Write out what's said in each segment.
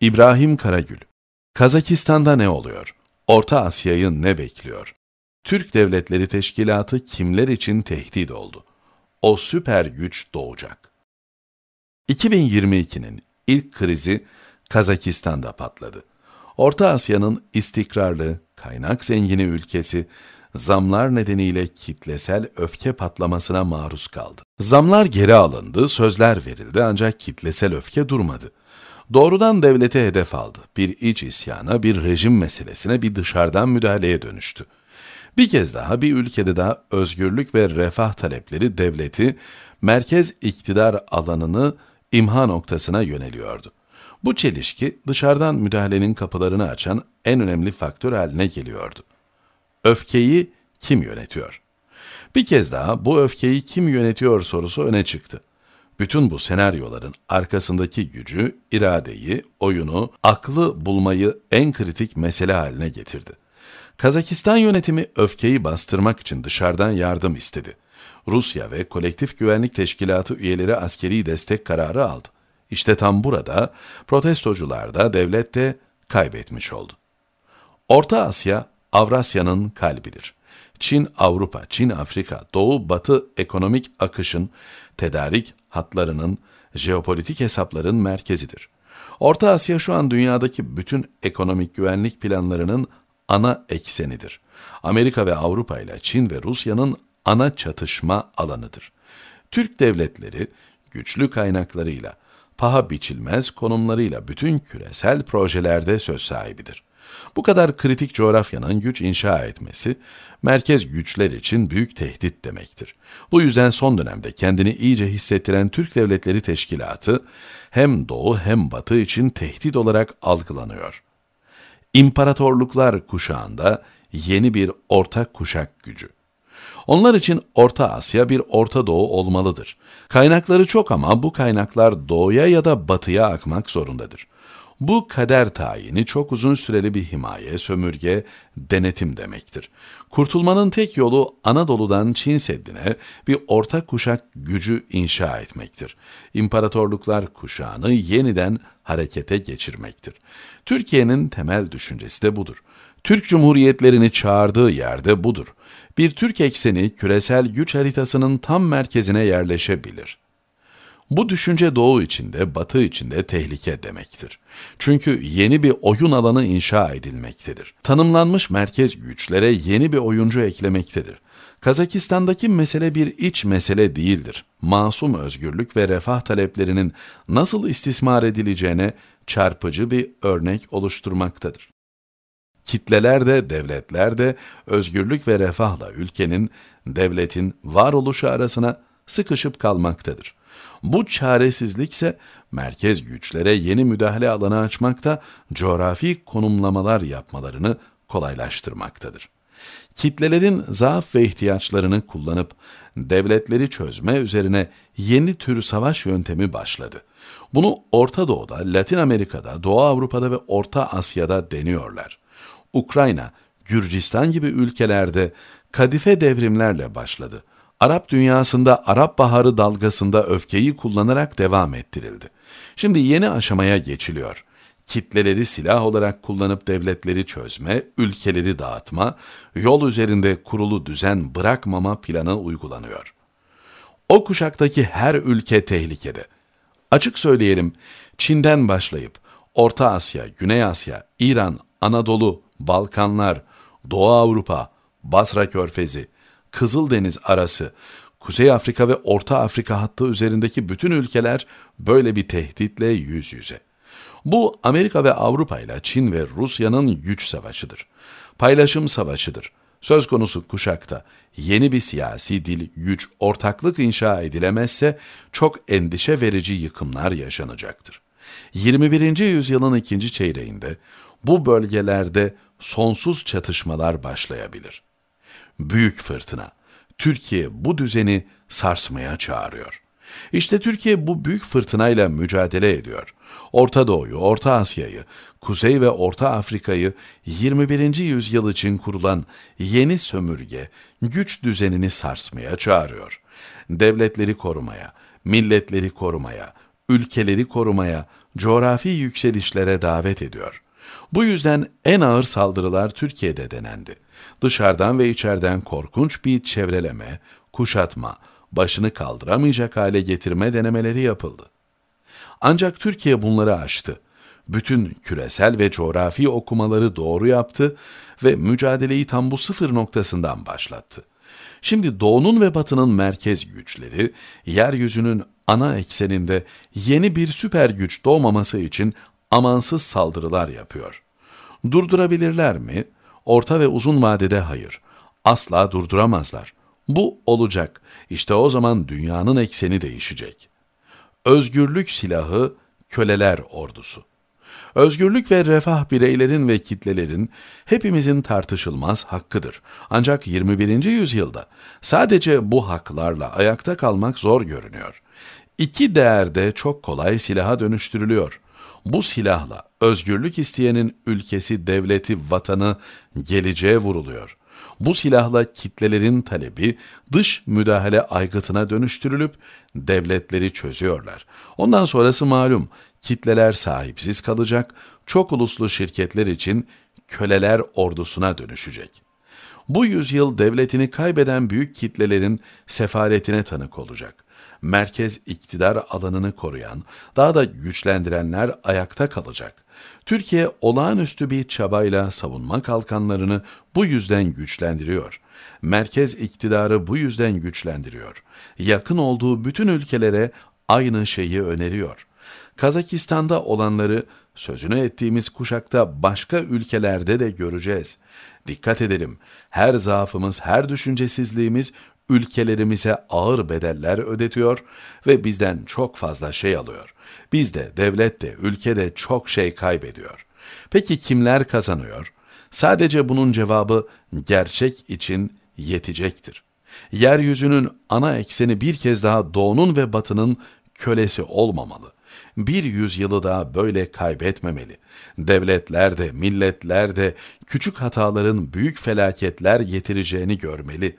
İbrahim Karagül Kazakistan'da ne oluyor? Orta Asya'yı ne bekliyor? Türk Devletleri Teşkilatı kimler için tehdit oldu? O süper güç doğacak. 2022'nin ilk krizi Kazakistan'da patladı. Orta Asya'nın istikrarlı, kaynak zengini ülkesi zamlar nedeniyle kitlesel öfke patlamasına maruz kaldı. Zamlar geri alındı, sözler verildi ancak kitlesel öfke durmadı doğrudan devlete hedef aldı. Bir iç isyana, bir rejim meselesine, bir dışarıdan müdahaleye dönüştü. Bir kez daha bir ülkede daha özgürlük ve refah talepleri devleti, merkez iktidar alanını imha noktasına yöneliyordu. Bu çelişki dışarıdan müdahalenin kapılarını açan en önemli faktör haline geliyordu. Öfkeyi kim yönetiyor? Bir kez daha bu öfkeyi kim yönetiyor sorusu öne çıktı. Bütün bu senaryoların arkasındaki gücü, iradeyi, oyunu, aklı bulmayı en kritik mesele haline getirdi. Kazakistan yönetimi öfkeyi bastırmak için dışarıdan yardım istedi. Rusya ve Kolektif Güvenlik Teşkilatı üyeleri askeri destek kararı aldı. İşte tam burada protestocular da devlet de kaybetmiş oldu. Orta Asya, Avrasya'nın kalbidir. Çin Avrupa, Çin Afrika, Doğu Batı ekonomik akışın, tedarik hatlarının, jeopolitik hesapların merkezidir. Orta Asya şu an dünyadaki bütün ekonomik güvenlik planlarının ana eksenidir. Amerika ve Avrupa ile Çin ve Rusya'nın ana çatışma alanıdır. Türk devletleri güçlü kaynaklarıyla, paha biçilmez konumlarıyla bütün küresel projelerde söz sahibidir. Bu kadar kritik coğrafyanın güç inşa etmesi, merkez güçler için büyük tehdit demektir. Bu yüzden son dönemde kendini iyice hissettiren Türk Devletleri Teşkilatı, hem Doğu hem Batı için tehdit olarak algılanıyor. İmparatorluklar kuşağında yeni bir orta kuşak gücü. Onlar için Orta Asya bir Orta Doğu olmalıdır. Kaynakları çok ama bu kaynaklar doğuya ya da batıya akmak zorundadır. Bu kader tayini çok uzun süreli bir himaye, sömürge, denetim demektir. Kurtulmanın tek yolu Anadolu'dan Çin Seddi'ne bir orta kuşak gücü inşa etmektir. İmparatorluklar kuşağını yeniden harekete geçirmektir. Türkiye'nin temel düşüncesi de budur. Türk Cumhuriyetlerini çağırdığı yerde budur. Bir Türk ekseni küresel güç haritasının tam merkezine yerleşebilir. Bu düşünce doğu içinde, batı içinde tehlike demektir. Çünkü yeni bir oyun alanı inşa edilmektedir. Tanımlanmış merkez güçlere yeni bir oyuncu eklemektedir. Kazakistan'daki mesele bir iç mesele değildir. Masum özgürlük ve refah taleplerinin nasıl istismar edileceğine çarpıcı bir örnek oluşturmaktadır. Kitleler de, devletler de özgürlük ve refahla ülkenin, devletin varoluşu arasına sıkışıp kalmaktadır. Bu çaresizlikse merkez güçlere yeni müdahale alanı açmakta, coğrafi konumlamalar yapmalarını kolaylaştırmaktadır. Kitlelerin zaaf ve ihtiyaçlarını kullanıp devletleri çözme üzerine yeni tür savaş yöntemi başladı. Bunu Orta Doğu'da, Latin Amerika'da, Doğu Avrupa'da ve Orta Asya'da deniyorlar. Ukrayna, Gürcistan gibi ülkelerde kadife devrimlerle başladı. Arap dünyasında Arap Baharı dalgasında öfkeyi kullanarak devam ettirildi. Şimdi yeni aşamaya geçiliyor. Kitleleri silah olarak kullanıp devletleri çözme, ülkeleri dağıtma, yol üzerinde kurulu düzen bırakmama planı uygulanıyor. O kuşaktaki her ülke tehlikede. Açık söyleyelim, Çin'den başlayıp Orta Asya, Güney Asya, İran, Anadolu, Balkanlar, Doğu Avrupa, Basra Körfezi, Kızıldeniz arası, Kuzey Afrika ve Orta Afrika hattı üzerindeki bütün ülkeler böyle bir tehditle yüz yüze. Bu Amerika ve Avrupa ile Çin ve Rusya'nın güç savaşıdır. Paylaşım savaşıdır. Söz konusu kuşakta yeni bir siyasi dil, güç, ortaklık inşa edilemezse çok endişe verici yıkımlar yaşanacaktır. 21. yüzyılın ikinci çeyreğinde bu bölgelerde sonsuz çatışmalar başlayabilir.'' büyük fırtına. Türkiye bu düzeni sarsmaya çağırıyor. İşte Türkiye bu büyük fırtınayla mücadele ediyor. Orta Doğu'yu, Orta Asya'yı, Kuzey ve Orta Afrika'yı 21. yüzyıl için kurulan yeni sömürge güç düzenini sarsmaya çağırıyor. Devletleri korumaya, milletleri korumaya, ülkeleri korumaya, coğrafi yükselişlere davet ediyor.'' Bu yüzden en ağır saldırılar Türkiye'de denendi. Dışarıdan ve içeriden korkunç bir çevreleme, kuşatma, başını kaldıramayacak hale getirme denemeleri yapıldı. Ancak Türkiye bunları aştı. Bütün küresel ve coğrafi okumaları doğru yaptı ve mücadeleyi tam bu sıfır noktasından başlattı. Şimdi doğunun ve batının merkez güçleri, yeryüzünün ana ekseninde yeni bir süper güç doğmaması için amansız saldırılar yapıyor. Durdurabilirler mi? Orta ve uzun vadede hayır. Asla durduramazlar. Bu olacak. İşte o zaman dünyanın ekseni değişecek. Özgürlük silahı köleler ordusu. Özgürlük ve refah bireylerin ve kitlelerin hepimizin tartışılmaz hakkıdır. Ancak 21. yüzyılda sadece bu haklarla ayakta kalmak zor görünüyor. İki değer de çok kolay silaha dönüştürülüyor. Bu silahla özgürlük isteyenin ülkesi, devleti, vatanı, geleceğe vuruluyor. Bu silahla kitlelerin talebi dış müdahale aygıtına dönüştürülüp devletleri çözüyorlar. Ondan sonrası malum, kitleler sahipsiz kalacak, çok uluslu şirketler için köleler ordusuna dönüşecek. Bu yüzyıl devletini kaybeden büyük kitlelerin sefaretine tanık olacak merkez iktidar alanını koruyan, daha da güçlendirenler ayakta kalacak. Türkiye olağanüstü bir çabayla savunma kalkanlarını bu yüzden güçlendiriyor. Merkez iktidarı bu yüzden güçlendiriyor. Yakın olduğu bütün ülkelere aynı şeyi öneriyor. Kazakistan'da olanları sözünü ettiğimiz kuşakta başka ülkelerde de göreceğiz. Dikkat edelim. Her zaafımız, her düşüncesizliğimiz ülkelerimize ağır bedeller ödetiyor ve bizden çok fazla şey alıyor. Biz de, devlet de, ülke de çok şey kaybediyor. Peki kimler kazanıyor? Sadece bunun cevabı gerçek için yetecektir. Yeryüzünün ana ekseni bir kez daha doğunun ve batının kölesi olmamalı. Bir yüzyılı daha böyle kaybetmemeli. Devletler de, milletler de küçük hataların büyük felaketler getireceğini görmeli.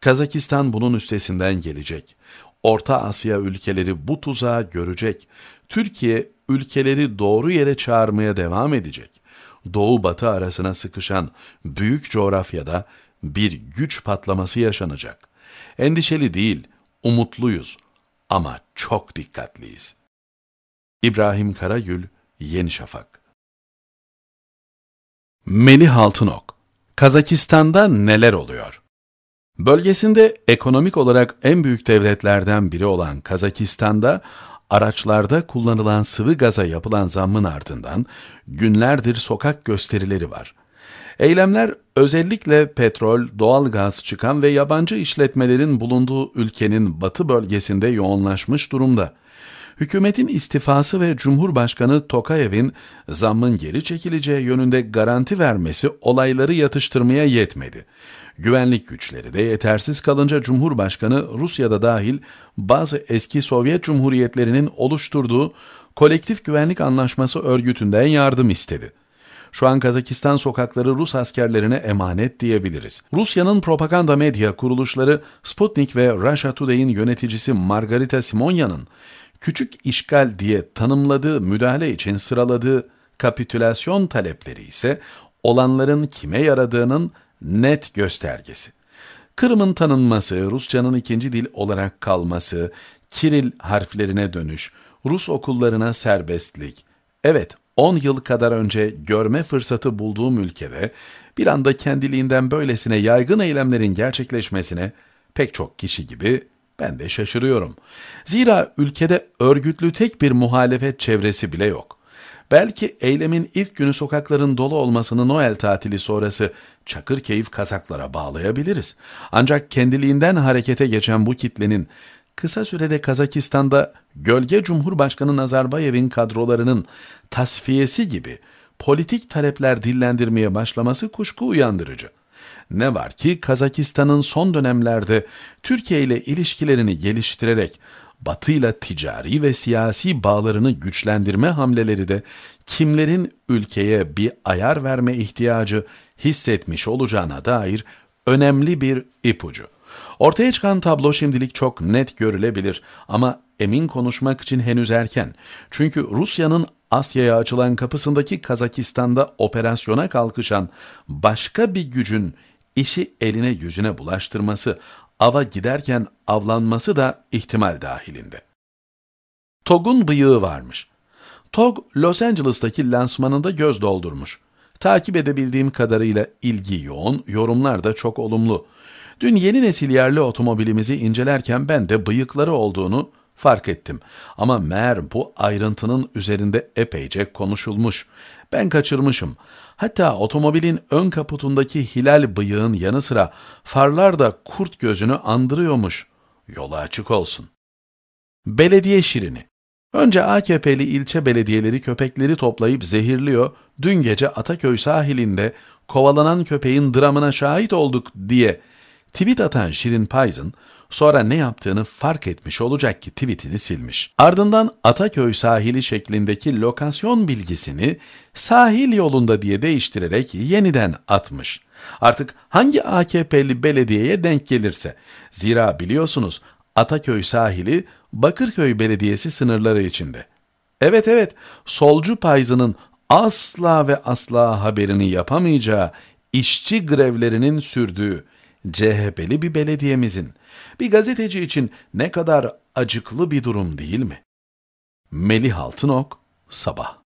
Kazakistan bunun üstesinden gelecek. Orta Asya ülkeleri bu tuzağı görecek. Türkiye ülkeleri doğru yere çağırmaya devam edecek. Doğu-batı arasına sıkışan büyük coğrafyada bir güç patlaması yaşanacak. Endişeli değil, umutluyuz ama çok dikkatliyiz. İbrahim Karagül, Yeni Şafak Melih Altınok Kazakistan'da neler oluyor? Bölgesinde ekonomik olarak en büyük devletlerden biri olan Kazakistan'da araçlarda kullanılan sıvı gaza yapılan zammın ardından günlerdir sokak gösterileri var. Eylemler özellikle petrol, doğal gaz çıkan ve yabancı işletmelerin bulunduğu ülkenin batı bölgesinde yoğunlaşmış durumda hükümetin istifası ve Cumhurbaşkanı Tokayev'in zammın geri çekileceği yönünde garanti vermesi olayları yatıştırmaya yetmedi. Güvenlik güçleri de yetersiz kalınca Cumhurbaşkanı Rusya'da dahil bazı eski Sovyet Cumhuriyetlerinin oluşturduğu Kolektif Güvenlik Anlaşması örgütünden yardım istedi. Şu an Kazakistan sokakları Rus askerlerine emanet diyebiliriz. Rusya'nın propaganda medya kuruluşları Sputnik ve Russia Today'in yöneticisi Margarita Simonyan'ın küçük işgal diye tanımladığı müdahale için sıraladığı kapitülasyon talepleri ise olanların kime yaradığının net göstergesi. Kırım'ın tanınması, Rusçanın ikinci dil olarak kalması, Kiril harflerine dönüş, Rus okullarına serbestlik. Evet, 10 yıl kadar önce görme fırsatı bulduğum ülkede bir anda kendiliğinden böylesine yaygın eylemlerin gerçekleşmesine pek çok kişi gibi ben de şaşırıyorum. Zira ülkede örgütlü tek bir muhalefet çevresi bile yok. Belki eylemin ilk günü sokakların dolu olmasını Noel tatili sonrası çakır keyif kazaklara bağlayabiliriz. Ancak kendiliğinden harekete geçen bu kitlenin kısa sürede Kazakistan'da gölge Cumhurbaşkanı Nazarbayev'in kadrolarının tasfiyesi gibi politik talepler dillendirmeye başlaması kuşku uyandırıcı. Ne var ki Kazakistan'ın son dönemlerde Türkiye ile ilişkilerini geliştirerek Batı ile ticari ve siyasi bağlarını güçlendirme hamleleri de kimlerin ülkeye bir ayar verme ihtiyacı hissetmiş olacağına dair önemli bir ipucu. Ortaya çıkan tablo şimdilik çok net görülebilir ama emin konuşmak için henüz erken. Çünkü Rusya'nın Asya'ya açılan kapısındaki Kazakistan'da operasyona kalkışan başka bir gücün işi eline yüzüne bulaştırması, ava giderken avlanması da ihtimal dahilinde. Tog'un bıyığı varmış. Tog, Los Angeles'taki lansmanında göz doldurmuş. Takip edebildiğim kadarıyla ilgi yoğun, yorumlar da çok olumlu. Dün yeni nesil yerli otomobilimizi incelerken ben de bıyıkları olduğunu, fark ettim. Ama meğer bu ayrıntının üzerinde epeyce konuşulmuş. Ben kaçırmışım. Hatta otomobilin ön kaputundaki hilal bıyığın yanı sıra farlar da kurt gözünü andırıyormuş. Yola açık olsun. Belediye şirini. Önce AKP'li ilçe belediyeleri köpekleri toplayıp zehirliyor, dün gece Ataköy sahilinde kovalanan köpeğin dramına şahit olduk diye tweet atan Şirin Payzın, Sonra ne yaptığını fark etmiş olacak ki tweetini silmiş. Ardından Ataköy sahili şeklindeki lokasyon bilgisini sahil yolunda diye değiştirerek yeniden atmış. Artık hangi AKP'li belediyeye denk gelirse. Zira biliyorsunuz Ataköy sahili Bakırköy Belediyesi sınırları içinde. Evet evet, solcu payzının asla ve asla haberini yapamayacağı işçi grevlerinin sürdüğü CHP'li bir belediyemizin bir gazeteci için ne kadar acıklı bir durum değil mi? Melih Altınok, Sabah